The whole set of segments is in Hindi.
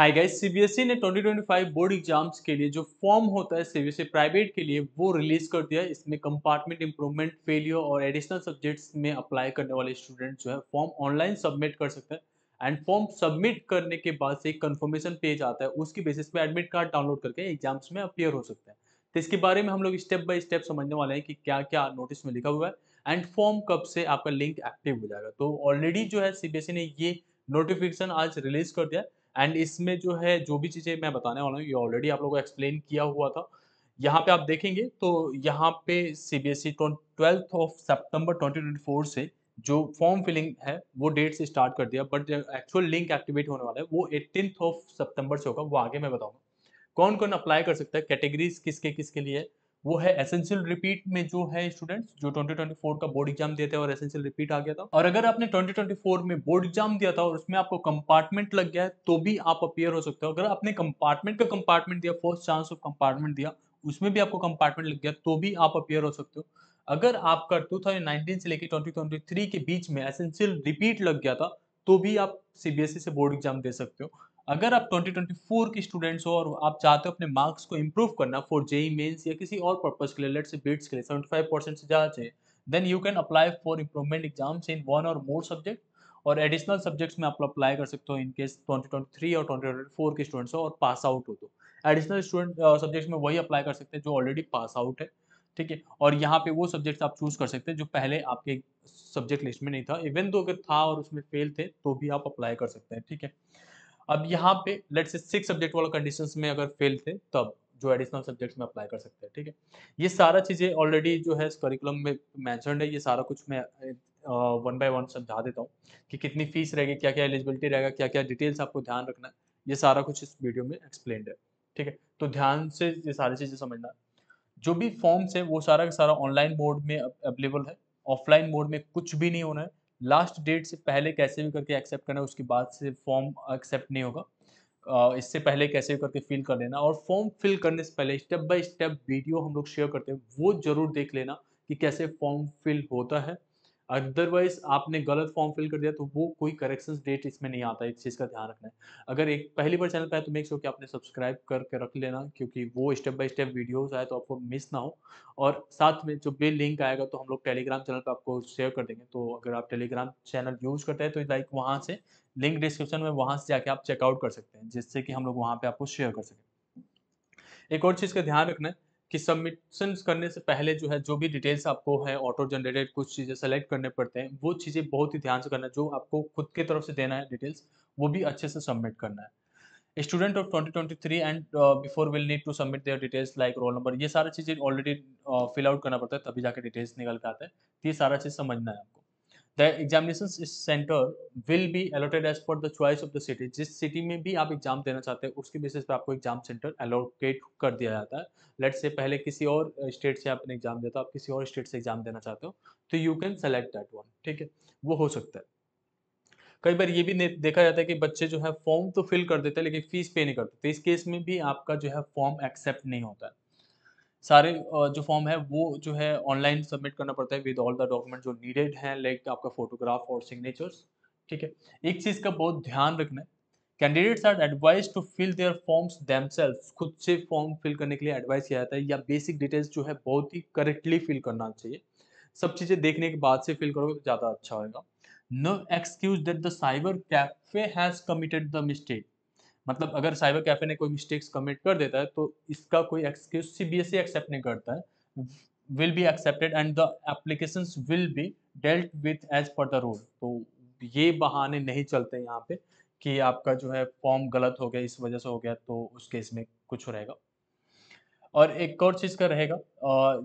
हाय गाइस सीबीएसई ने 2025 बोर्ड एग्जाम्स के लिए जो फॉर्म होता है सीबीएसई प्राइवेट e के लिए वो रिलीज कर दिया इसमें कंपार्टमेंट इंप्रूवमेंट फेलियर और एडिशनल सब्जेक्ट्स में अप्लाई करने वाले स्टूडेंट जो है फॉर्म ऑनलाइन सबमिट कर सकते हैं एंड फॉर्म सबमिट करने के बाद से एक कन्फर्मेशन पेज आता है उसकी बेसिस पे एडमिट कार्ड डाउनलोड करके एग्जाम्स में अपियर हो सकते हैं तो इसके बारे में हम लोग स्टेप बाय स्टेप समझने वाले हैं कि क्या क्या नोटिस में लिखा हुआ है एंड फॉर्म कब से आपका लिंक एक्टिव हो जाएगा तो ऑलरेडी जो है सीबीएसई e ने ये नोटिफिकेशन आज रिलीज कर दिया है एंड इसमें जो है जो भी चीज़ें मैं बताने वाला हूँ ये ऑलरेडी आप लोगों को एक्सप्लेन किया हुआ था यहाँ पे आप देखेंगे तो यहाँ पे C B S E twelfth of September twenty twenty four से जो फॉर्म फिलिंग है वो डेट से स्टार्ट कर दिया बट एक्चुअल लिंक एक्टिवेट होने वाला है वो एटीन ऑफ सेप्टेम्बर से होगा वो आगे मैं बताऊंगा कौन कौन अप्लाई कर सकता है कैटेगरीज किसके किसके लिए है वो है एसेंशियल रिपीट में जो है स्टूडेंट्स जो 2024 का बोर्ड एग्जाम देते हैं और एसेंशियल रिपीट आ गया था और अगर आपने 2024 में बोर्ड एग्जाम दिया था और उसमें आपको कंपार्टमेंट लग गया है तो भी आप अपियर हो सकते हो अगर आपने कंपार्टमेंट का कंपार्टमेंट दिया फर्स्ट चांस ऑफ कंपार्टमेंट दिया उसमें भी आपको कंपार्टमेंट लग गया तो भी आप अपियर हो सकते हो अगर आपका टू से लेकर ट्वेंटी के बीच में एसेंशियल रिपीट लग गया था तो भी आप सीबीएसई e से बोर्ड एग्जाम दे सकते हो अगर आप 2024 के स्टूडेंट्स हो और आप चाहते हो अपने मार्क्स को इम्प्रूव करना फॉर जेई मेन्स या किसी और पर्पज के लिए लेट्स बीट्स बेट्स के लिए सेवेंटी परसेंट से ज़्यादा चाहिए then you can apply for improvement exams in one और मोर सब्जेक्ट और एडिशनल सब्जेक्ट्स में आप अप्लाई कर सकते हो इनकेस ट्वेंटी ट्वेंटी थ्री और ट्वेंटी ट्वेंटी फोर के स्टूडेंट्स हो और पास आउट हो तो एडिशनल स्टूडेंट सब्जेक्ट्स में वही अप्लाई कर सकते हैं जो ऑलरेडी पास आउट है ठीक है और यहाँ पे वो सब्जेक्ट्स आप चूज कर सकते हैं जो पहले आपके सब्जेक्ट लिस्ट में नहीं था इवन तो अगर था और उसमें फेल थे तो भी आप अप्लाई कर सकते हैं ठीक है अब यहाँ पे लेट से सिक्स सब्जेक्ट वाले कंडीशन में अगर फेल थे तब जो एडिशनल सब्जेक्ट्स में अप्लाई कर सकते हैं ठीक है ये सारा चीज़ें ऑलरेडी जो है करिकुलम में मैंशनड है ये सारा कुछ मैं वन बाय वन समझा देता हूँ कि कितनी फीस रहेगी क्या क्या एलिजिबिलिटी रहेगा क्या क्या डिटेल्स आपको ध्यान रखना है ये सारा कुछ इस वीडियो में एक्सप्लेन है ठीक है तो ध्यान से ये सारी चीज़ें समझना जो भी फॉर्म्स है वो सारा का सारा ऑनलाइन मोड में अवेलेबल है ऑफलाइन मोड में कुछ भी नहीं होना है लास्ट डेट से पहले कैसे भी करके एक्सेप्ट करना उसके बाद से फॉर्म एक्सेप्ट नहीं होगा Uh, इससे पहले कैसे भी करके फिल कर लेना और फॉर्म फिल करने से पहले स्टेप बाय स्टेप वीडियो हम लोग शेयर करते हैं वो जरूर देख लेना कि कैसे फॉर्म फिल होता है अदरवाइज आपने गलत फॉर्म फिल कर दिया तो वो कोई करेक्शन डेट इसमें नहीं आता इस चीज़ का ध्यान रखना है अगर एक पहली बार चैनल पर है तो मेक श्योर कि आपने सब्सक्राइब करके रख लेना क्योंकि वो स्टेप बाय स्टेप वीडियोस आए तो आपको मिस ना हो और साथ में जो बिल लिंक आएगा तो हम लोग टेलीग्राम चैनल पर आपको शेयर कर देंगे तो अगर आप टेलीग्राम चैनल यूज़ करते हैं तो लाइक वहाँ से लिंक डिस्क्रिप्शन में वहाँ से जाके आप चेकआउट कर सकते हैं जिससे कि हम लोग वहाँ पर आपको शेयर कर सकें एक और चीज़ का ध्यान रखना है कि सबमिशन करने से पहले जो है जो भी डिटेल्स आपको है ऑटो जनरेटेड कुछ चीज़ें सेलेक्ट करने पड़ते हैं वो चीज़ें बहुत ही ध्यान से करना जो आपको खुद के तरफ से देना है डिटेल्स वो भी अच्छे से सबमिट करना है student of 2023 and before will need to submit their details like roll number ये सारा चीज़ें ऑलरेडी फिल आउट करना पड़ता है तभी जाकर डिटेल्स निकल के आते हैं तो ये सारा चीज़ समझना है आपको the examination centre will be allotted as per the choice of the city जिस सिटी में भी आप एग्जाम देना चाहते हैं उसके बेसिस पे आपको एग्जाम सेंटर एलोकेट कर दिया जाता है लेट से पहले किसी और स्टेट uh, से आपने एग्जाम दिया हो तो आप किसी और स्टेट से एग्जाम देना चाहते हो तो you can select that one ठीक है वो हो सकता है कई बार ये भी देखा जाता है कि बच्चे जो है फॉर्म तो फिल कर देते हैं लेकिन फीस पे नहीं करते तो इस केस में भी आपका जो है फॉर्म एक्सेप्ट नहीं होता है सारे जो फॉर्म है वो जो है ऑनलाइन सबमिट करना पड़ता है विद ऑल द डॉक्यूमेंट जो नीडेड हैं लाइक आपका फोटोग्राफ और सिग्नेचर्स ठीक है एक चीज़ का बहुत ध्यान रखना है candidates are advised to fill their forms themselves खुद से फॉर्म फिल करने के लिए एडवाइस किया जाता है या बेसिक डिटेल्स जो है बहुत ही करेक्टली फिल करना चाहिए सब चीज़ें देखने के बाद से फिल करोगे ज़्यादा अच्छा होगा no excuse that the cyber cafe has committed the mistake मतलब अगर साइबर कैफे ने कोई मिस्टेक्स कमिट कर देता है तो इसका कोई excuse C B S E accept नहीं करता है will be accepted and the application will be dealt with as per the rule तो ये बहाने नहीं चलते यहाँ पे कि आपका जो है फॉर्म गलत हो गया इस वजह से हो गया तो उस केस में कुछ रहेगा और एक और चीज़ का रहेगा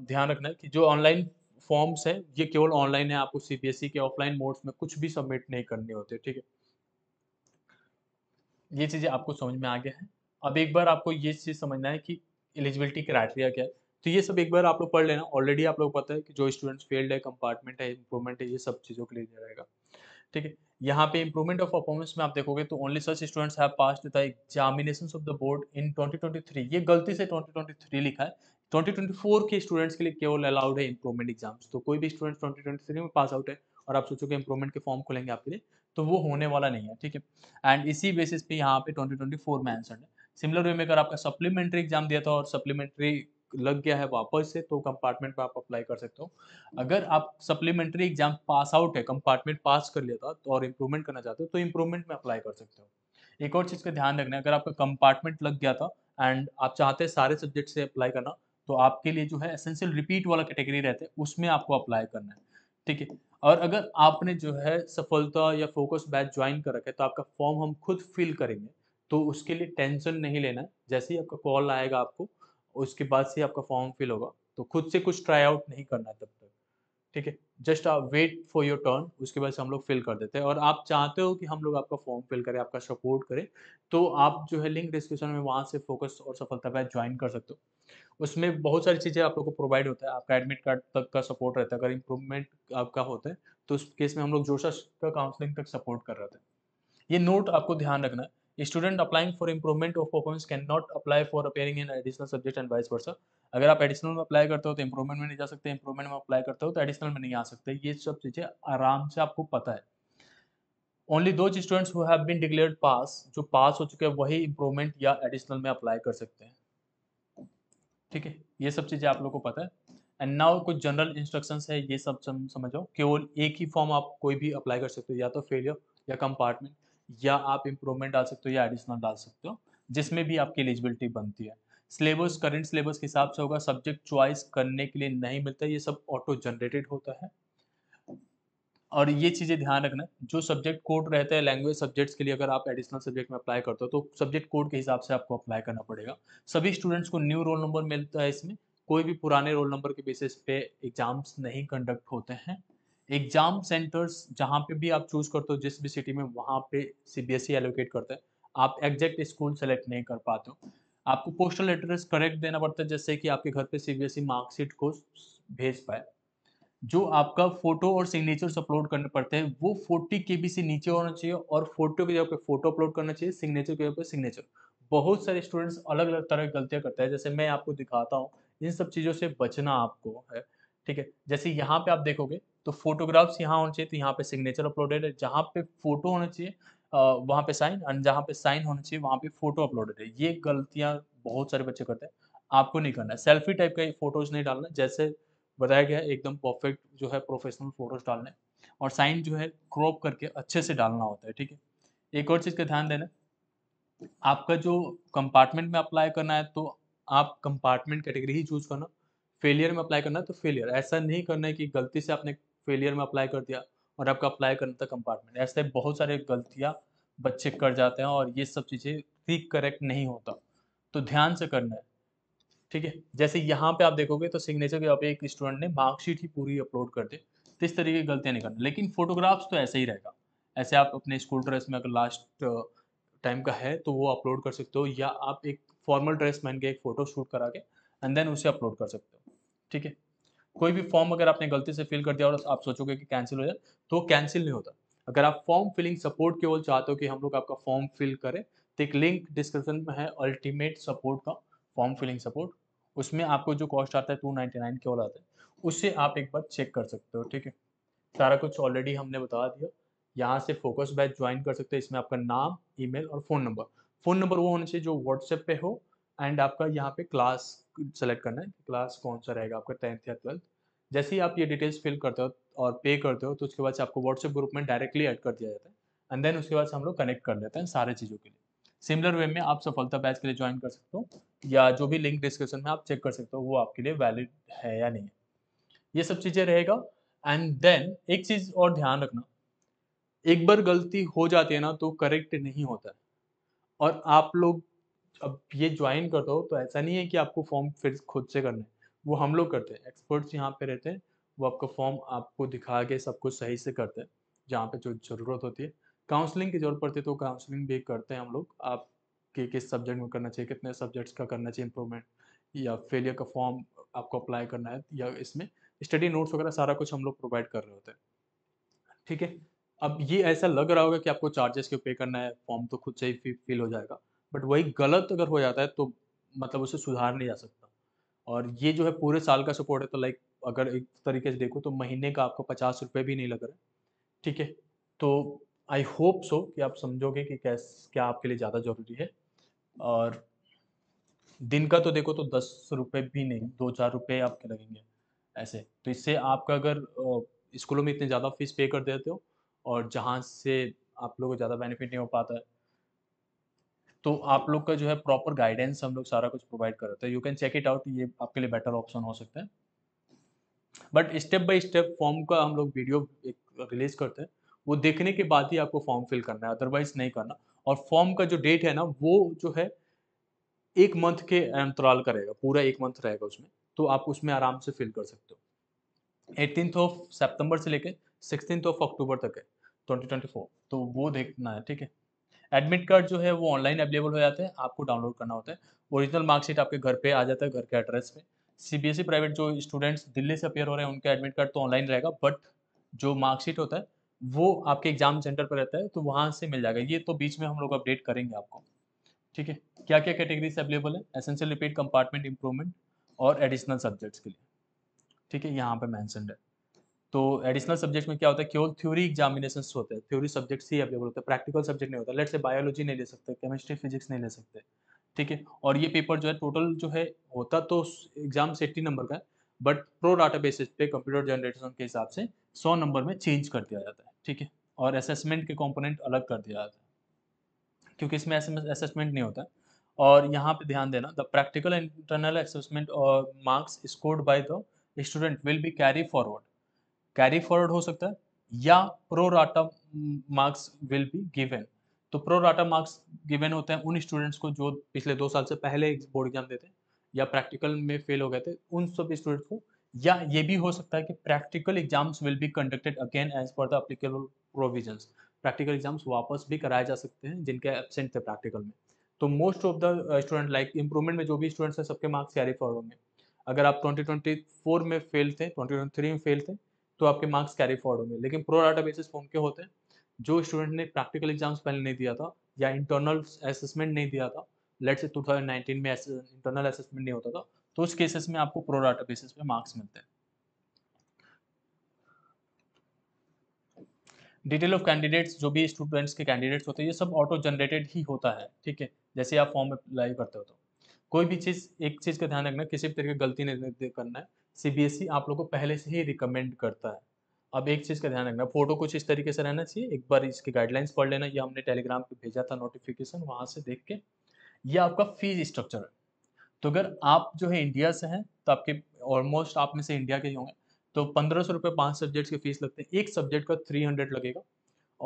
ध्यान रखना है कि जो ऑनलाइन फॉर्म्स है ये केवल ऑनलाइन है आपको सी e के ऑफलाइन मोड्स में कुछ भी सबमिट नहीं करने होते ठीक है ये चीज़ें आपको समझ में आ गया है अब एक बार आपको ये चीज़ समझना है कि एलिजिबिलिटी क्राइटेरिया क्या है तो ये सब एक बार आप लोग पढ़ लेना ऑलरेडी आप लोग पता है कि जो स्टूडेंट्स फेल्ड है कंपार्टमेंट है इंप्रूवमेंट है ये सब चीज़ों के लिए जाएगा ठीक है यहाँ पे इंप्रूवमेंट ऑफ परफॉर्मेंस में आप देखोगे तो only such students have pass the examination of the board in 2023 ये गलती से 2023 लिखा है 2024 के स्टूडेंट्स के लिए केवल अलाउड है इंप्रूवमेंट एग्जाम्स तो कोई भी स्टूडेंट थ्री में पास आउट है और आप सोचोगे इंप्रूवमेंट के फॉर्म खोलेंगे आपके लिए तो वो होने वाला नहीं है ठीक है एंड इसी बेसिस पे यहाँ पे 2024 में आंसर है सिमिलर वे में अगर आपका सप्लीमेंट्री एग्जाम दिया था और सप्लीमेंट्री लग गया है वापस से तो कंपार्टमेंट पे आप अप्लाई कर सकते हो अगर आप सप्लीमेंट्री एग्जाम पास आउट है कंपार्टमेंट पास कर लिया था तो और इम्प्रूवमेंट करना चाहते हो तो इम्प्रूवमेंट में अप्लाई कर सकते हो एक और चीज़ का ध्यान रखना है अगर आपका कंपार्टमेंट लग गया था एंड आप चाहते हैं सारे सब्जेक्ट से अप्लाई करना तो आपके लिए जो है एसेंशियल रिपीट वाला कैटेगरी रहते हैं उसमें आपको अप्लाई करना है ठीक है और अगर आपने जो है सफलता या फोकस बैच ज्वाइन कर रखा है तो आपका फॉर्म हम खुद फिल करेंगे तो उसके लिए टेंशन नहीं लेना जैसे ही आपका कॉल आएगा आपको उसके बाद से आपका फॉर्म फिल होगा तो खुद से कुछ ट्राई आउट नहीं करना है तब तक ठीक है जस्ट आप वेट फॉर योर टर्न उसके बाद से हम लोग फिल कर देते हैं और आप चाहते हो कि हम लोग आपका फॉर्म फिल करें आपका सपोर्ट करें तो आप जो है लिंक डिस्क्रिप्शन में वहाँ से फोकस और सफलता पर ज्वाइन कर सकते हो उसमें बहुत सारी चीज़ें आप लोग को प्रोवाइड होता है आपका एडमिट कार्ड तक का सपोर्ट रहता है अगर इम्प्रूवमेंट आपका होता है तो उस केस में हम लोग जोशा का काउंसलिंग तक सपोर्ट कर रहे थे ये नोट आपको ध्यान रखना है student applying for improvement of performance can not apply for appearing in additional subject and vice versa अगर आप एडिशनल में अप्लाई करते हो तो इम्प्रूवमेंट में नहीं जा सकते इम्प्रूवमेंट में अप्लाई करते हो तो एडिशनल में नहीं आ सकते ये सब चीज़ें आराम से आपको पता है only those students who have been declared pass जो पास हो चुके हैं वही इम्प्रूवमेंट या एडिशनल में अप्लाई कर सकते हैं ठीक है ये सब चीज़ें आप लोग को पता है एंड नाउ कुछ जनरल इंस्ट्रक्शन है ये सब समझो केवल एक ही फॉर्म आप कोई भी अप्लाई कर सकते हो या तो फेलियर या कंपार्टमेंट या आप इम्प्रूवमेंट डाल सकते हो या एडिशनल डाल सकते हो जिसमें भी आपकी एलिजिबिलिटी बनती है सिलेबस करंट सिलेबस के हिसाब से होगा सब्जेक्ट चॉइस करने के लिए नहीं मिलता ये सब ऑटो जनरेटेड होता है और ये चीज़ें ध्यान रखना जो सब्जेक्ट कोड रहता है लैंग्वेज सब्जेक्ट्स के लिए अगर आप एडिशनल सब्जेक्ट में अप्लाई करते हो तो सब्जेक्ट कोड के हिसाब से आपको अप्लाई करना पड़ेगा सभी स्टूडेंट्स को न्यू रोल नंबर मिलता है इसमें कोई भी पुराने रोल नंबर के बेसिस पे एग्जाम्स नहीं कंडक्ट होते हैं एग्जाम सेंटर्स जहाँ पे भी आप चूज करते हो जिस भी सिटी में वहाँ पे ई एलोकेट e करते हैं आप एग्जैक्ट स्कूल सेलेक्ट नहीं कर पाते हो आपको पोस्टल एड्रेस करेक्ट देना पड़ता है जैसे कि आपके घर पे ई मार्कशीट e को भेज पाए जो आपका फोटो और सिग्नेचर्स अपलोड करने पड़ते हैं वो फोर्टी के बी से नीचे होना चाहिए और फोटो की जगह पे फोटो अपलोड करना चाहिए सिग्नेचर की जगह पे सिग्नेचर बहुत सारे स्टूडेंट्स अलग अलग तरह की गलतियाँ करते हैं जैसे मैं आपको दिखाता हूँ इन सब चीज़ों से बचना आपको है ठीक है जैसे यहाँ पे आप देखोगे तो फोटोग्राफ्स यहाँ होने चाहिए तो यहाँ पे सिग्नेचर अपलोडेड है जहाँ पे फोटो होना चाहिए वहाँ पे साइन एंड जहाँ पे साइन होना चाहिए वहाँ पे फोटो अपलोडेड है ये गलतियाँ बहुत सारे बच्चे करते हैं आपको नहीं करना है सेल्फी टाइप का फोटोज नहीं डालना जैसे बताया गया एकदम परफेक्ट जो है प्रोफेशनल फोटोज डालने और साइन जो है क्रॉप करके अच्छे से डालना होता है ठीक है एक और चीज़ का ध्यान देना आपका जो कंपार्टमेंट में अप्लाई करना है तो आप कंपार्टमेंट कैटेगरी ही चूज करना फेलियर में अप्लाई करना है तो फेलियर ऐसा नहीं करना है कि गलती से आपने फेलियर में अप्लाई कर दिया और आपका अप्लाई करने तक कंपार्टमेंट ऐसे बहुत सारे गलतियाँ बच्चे कर जाते हैं और ये सब चीज़ें ठीक करेक्ट नहीं होता तो ध्यान से करना है ठीक है जैसे यहाँ पे आप देखोगे तो सिग्नेचर के आप एक स्टूडेंट ने मार्कशीट ही पूरी अपलोड कर दे तो इस तरीके की गलतियाँ नहीं करना लेकिन फोटोग्राफ्स तो ऐसे ही रहेगा ऐसे आप अपने स्कूल ड्रेस में अगर लास्ट टाइम का है तो वो अपलोड कर सकते हो या आप एक फॉर्मल ड्रेस पहन के एक फ़ोटो शूट करा के एंड देन उसे अपलोड कर सकते हो ठीक है कोई भी फॉर्म अगर आपने गलती से फिल कर दिया और आप सोचोगे कि कैंसिल हो जाए तो कैंसिल नहीं होता अगर आप फॉर्म फिलिंग सपोर्ट केवल चाहते हो कि हम लोग आपका फॉर्म फिल करें तो एक लिंक डिस्क्रिप्शन में है अल्टीमेट सपोर्ट का फॉर्म फिलिंग सपोर्ट उसमें आपको जो कॉस्ट आता है टू नाइनटी नाइन केवल आता है उससे आप एक बार चेक कर सकते हो ठीक है सारा कुछ ऑलरेडी हमने बता दिया यहाँ से फोकस बैच ज्वाइन कर सकते हो इसमें आपका नाम ईमेल और फ़ोन नंबर फ़ोन नंबर वो होना चाहिए जो व्हाट्सएप पे हो एंड आपका यहाँ पे क्लास सेलेक्ट करना है क्लास कौन सा रहेगा आपका टेंथ या ट्वेल्थ जैसे ही आप ये डिटेल्स फिल करते हो और पे करते हो तो उसके बाद आपको व्हाट्सएप ग्रुप में डायरेक्टली ऐड कर दिया जाता है एंड देन उसके बाद हम लोग कनेक्ट कर लेते हैं सारे चीज़ों के लिए सिमिलर वे में आप सफलता बैच के लिए ज्वाइन कर सकते हो या जो भी लिंक डिस्क्रिप्शन में आप चेक कर सकते हो वो आपके लिए वैलिड है या नहीं ये सब चीज़ें रहेगा एंड देन एक चीज़ और ध्यान रखना एक बार गलती हो जाती है ना तो करेक्ट नहीं होता और आप लोग अब ये ज्वाइन करता हो तो ऐसा नहीं है कि आपको फॉर्म फिर खुद से करना है वो हम लोग करते हैं एक्सपर्ट्स यहाँ पे रहते हैं वो आपका फॉर्म आपको दिखा के सब कुछ सही से करते हैं जहाँ पे जो ज़रूरत होती है काउंसलिंग की जरूरत पड़ती है तो काउंसलिंग भी करते हैं हम लोग आप के किस सब्जेक्ट में करना चाहिए कितने सब्जेक्ट्स का करना चाहिए इम्प्रूवमेंट या फेलियर का फॉर्म आपको अप्लाई करना है या इसमें स्टडी नोट्स वगैरह सारा कुछ हम लोग प्रोवाइड कर रहे होते हैं ठीक है अब ये ऐसा लग रहा होगा कि आपको चार्जेस क्यों पे करना है फॉर्म तो खुद से ही फिल हो जाएगा बट वही गलत अगर हो जाता है तो मतलब उसे सुधार नहीं जा सकता और ये जो है पूरे साल का सपोर्ट है तो लाइक अगर एक तरीके से देखो तो महीने का आपको पचास रुपये भी नहीं लग रहा है ठीक है तो आई होप सो कि आप समझोगे कि कैस क्या आपके लिए ज़्यादा ज़रूरी है और दिन का तो देखो तो दस रुपये भी नहीं दो चार रुपये आपके लगेंगे ऐसे तो इससे आपका अगर स्कूलों में इतने ज़्यादा फीस पे कर देते हो और जहाँ से आप लोगों को ज़्यादा बेनिफिट नहीं हो पाता है तो आप लोग का जो है प्रॉपर गाइडेंस हम लोग सारा कुछ प्रोवाइड कर रहे हैं you can check it out ये आपके लिए बेटर ऑप्शन हो सकता है but step by step form का हम लोग वीडियो एक रिलीज करते हैं वो देखने के बाद ही आपको फॉर्म फिल करना है अदरवाइज नहीं करना और फॉर्म का जो डेट है ना वो जो है एक मंथ के अंतराल करेगा पूरा एक मंथ रहेगा उसमें तो आप उसमें आराम से फिल कर सकते हो एटीन ऑफ सेप्टेम्बर से लेकर सिक्सटीन ऑफ अक्टूबर तक है ट्वेंटी तो वो देखना है ठीक है एडमिट कार्ड जो है वो ऑनलाइन अवेलेबल हो जाते हैं आपको डाउनलोड करना होता है ओरिजिनल मार्कशीट आपके घर पे आ जाता है घर के एड्रेस पे सीबीएसई प्राइवेट e जो स्टूडेंट्स दिल्ली से अपेयर हो रहे हैं उनका एडमिट कार्ड तो ऑनलाइन रहेगा बट जो मार्कशीट होता है वो आपके एग्जाम सेंटर पर रहता है तो वहाँ से मिल जाएगा ये तो बीच में हम लोग अपडेट करेंगे आपको ठीक है क्या क्या कैटेगरी से अवेलेबल है एसेंशियल रिपीट कंपार्टमेंट इंप्रूवमेंट और एडिशनल सब्जेक्ट्स के लिए ठीक है यहाँ पर मैंसनड है तो एडिशनल सब्जेक्ट में क्या होता है केवल थ्योरी एग्जामिनेशन होते हैं थ्योरी सब्जेक्ट्स ही अवेलेबल होते हैं प्रैक्टिकल सब्जेक्ट नहीं होता लेट से बायोलॉजी नहीं ले सकते केमिस्ट्री फिजिक्स नहीं ले सकते ठीक है और ये पेपर जो है टोटल जो है होता तो एग्जाम एट्टी नंबर का बट प्रो डाटा बेसिस पे कंप्यूटर जनरेशन के हिसाब से सौ नंबर में चेंज कर दिया जाता है ठीक है और असेसमेंट के कॉम्पोनेंट अलग कर दिया जाता है क्योंकि इसमें असेसमेंट नहीं होता और यहाँ पे ध्यान देना द प्रैक्टिकल इंटरनल असेसमेंट और marks scored by the student will be carry forward carry forward हो सकता है या pro rata marks will be given तो प्रोराटा मार्क्स गिवन होते हैं उन स्टूडेंट्स को जो पिछले दो साल से पहले बोर्ड एग्जाम देते हैं या प्रैक्टिकल में फेल हो गए थे उन सब स्टूडेंट्स को या ये भी हो सकता है कि practical exams will be conducted again as per the applicable provision practical exams वापस भी कराए जा सकते हैं जिनके एबसेंट थे प्रैक्टिकल में तो most of the student like improvement में जो भी स्टूडेंट्स हैं सबके मार्क्स कैरी फॉरवर्ड में अगर आप 2024 में फेल थे 2023 में फेल थे तो आपके मार्क्स कैरी फॉर्ड होंगे लेकिन प्रो डाटा बेसिस फॉर्म के होते हैं जो स्टूडेंट ने प्रैक्टिकल एग्जाम्स पहले नहीं दिया था या इंटरनल असेसमेंट नहीं दिया था लेट से 2019 में इंटरनल असेसमेंट नहीं होता था तो उस केसेस में आपको प्रो डाटा बेसिस पे मार्क्स मिलते हैं डिटेल ऑफ कैंडिडेट्स जो भी स्टूडेंट्स के कैंडिडेट्स होते हैं ये सब ऑटो जनरेटेड ही होता है ठीक है जैसे आप फॉर्म अप्लाई करते हो तो कोई भी चीज़ एक चीज़ का ध्यान रखना किसी भी तरीके गलती नहीं करना है सीबीएसई e आप लोग को पहले से ही रिकमेंड करता है अब एक चीज़ का ध्यान रखना फोटो कुछ इस तरीके से रहना चाहिए एक बार इसकी गाइडलाइंस पढ़ लेना या हमने टेलीग्राम पे भेजा था नोटिफिकेशन वहाँ से देख के ये आपका फीस स्ट्रक्चर है तो अगर आप जो है इंडिया से हैं तो आपके ऑलमोस्ट आप में से इंडिया के ही होंगे तो पंद्रह सौ रुपये पाँच सब्जेक्ट्स की फीस लगते हैं एक सब्जेक्ट का थ्री हंड्रेड लगेगा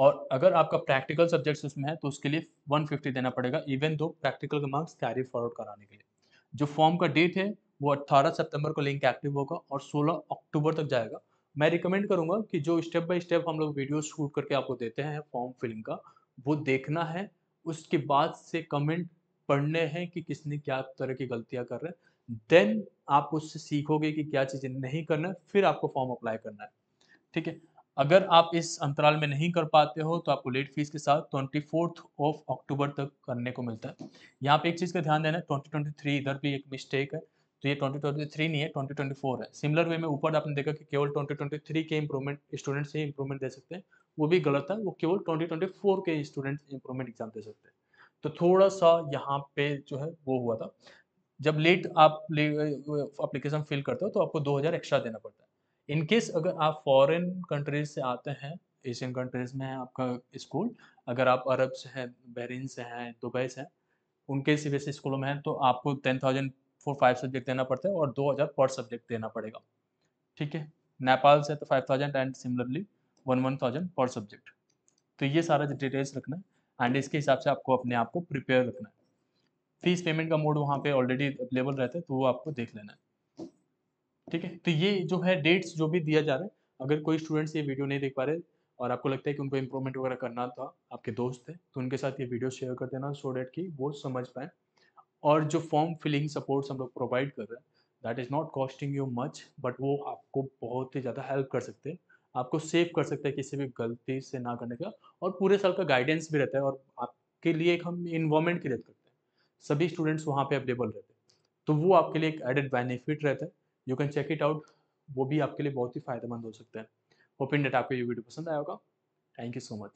और अगर आपका प्रैक्टिकल सब्जेक्ट्स उसमें है तो उसके लिए वन फिफ्टी देना पड़ेगा इवन दो प्रैक्टिकल के मार्क्स कैरी फॉरवर्ड कराने के लिए जो फॉर्म का डेट है वो अट्ठारह सितंबर को लिंक एक्टिव होगा और 16 अक्टूबर तक जाएगा मैं रिकमेंड करूंगा कि जो स्टेप बाय स्टेप हम लोग वीडियो शूट करके आपको देते हैं फॉर्म फिलिंग का वो देखना है उसके बाद से कमेंट पढ़ने हैं कि किसने क्या तरह की गलतियां कर रहे हैं देन आप उससे सीखोगे कि क्या चीज़ें नहीं करना है फिर आपको फॉर्म अप्लाई करना है ठीक है अगर आप इस अंतराल में नहीं कर पाते हो तो आपको लेट फीस के साथ ट्वेंटी फोर्थ ऑफ अक्टूबर तक करने को मिलता है यहाँ पे एक चीज़ का ध्यान देना ट्वेंटी ट्वेंटी थ्री इधर भी एक मिस्टेक है तो ये 2023 नहीं है 2024 है सिमिलर वे में ऊपर आपने देखा कि केवल 2023 के इंप्रूवमेंट स्टूडेंट्स ही इंप्रूवमेंट दे सकते हैं वो भी गलत है वो केवल 2024 के स्टूडेंट्स इंप्रूवमेंट एग्जाम दे सकते हैं तो थोड़ा सा यहाँ पे जो है वो हुआ था जब लेट आप अप्लीकेशन फिल करते हो तो आपको दो एक्स्ट्रा देना पड़ता है इनकेस अगर आप फॉरन कंट्रीज से आते हैं एशियन कंट्रीज में है आपका स्कूल अगर आप अरब से हैं बहरीन से हैं दुबई से हैं उनके सी बी स्कूलों में हैं तो आपको ten thousand for five subject देना पड़ता है और दो हज़ार पर सब्जेक्ट देना पड़ेगा ठीक है नेपाल से तो five thousand and similarly one one thousand per subject तो ये सारा डिटेल्स रखना है एंड इसके हिसाब से आपको अपने आप को प्रिपेयर रखना है फीस पेमेंट का मोड वहाँ पे ऑलरेडी अवेलेबल रहता है तो वो आपको देख लेना है ठीक है तो ये जो है डेट्स जो भी दिया जा रहा है अगर कोई स्टूडेंट्स ये वीडियो नहीं देख पा रहे और आपको लगता है कि उनको इम्प्रूवमेंट वगैरह करना था आपके दोस्त थे तो उनके साथ ये वीडियो शेयर कर देना सो डेट की वो समझ पाए और जो फॉर्म फिलिंग सपोर्ट्स हम लोग प्रोवाइड कर रहे हैं that is not costing you much but वो आपको बहुत ही ज़्यादा हेल्प कर सकते हैं आपको सेव कर सकते हैं किसी भी गलती से ना करने का और पूरे साल का गाइडेंस भी रहता है और आपके लिए एक हम इन्वॉलमेंट क्रिएट करते हैं सभी स्टूडेंट्स वहाँ पे अवेलेबल रहते हैं तो वो आपके लिए एक एडेड बेनिफिट रहता है you can check it out वो भी आपके लिए बहुत ही फायदेमंद हो सकता है होपिंग डेट आपको ये वीडियो पसंद आया होगा थैंक यू सो मच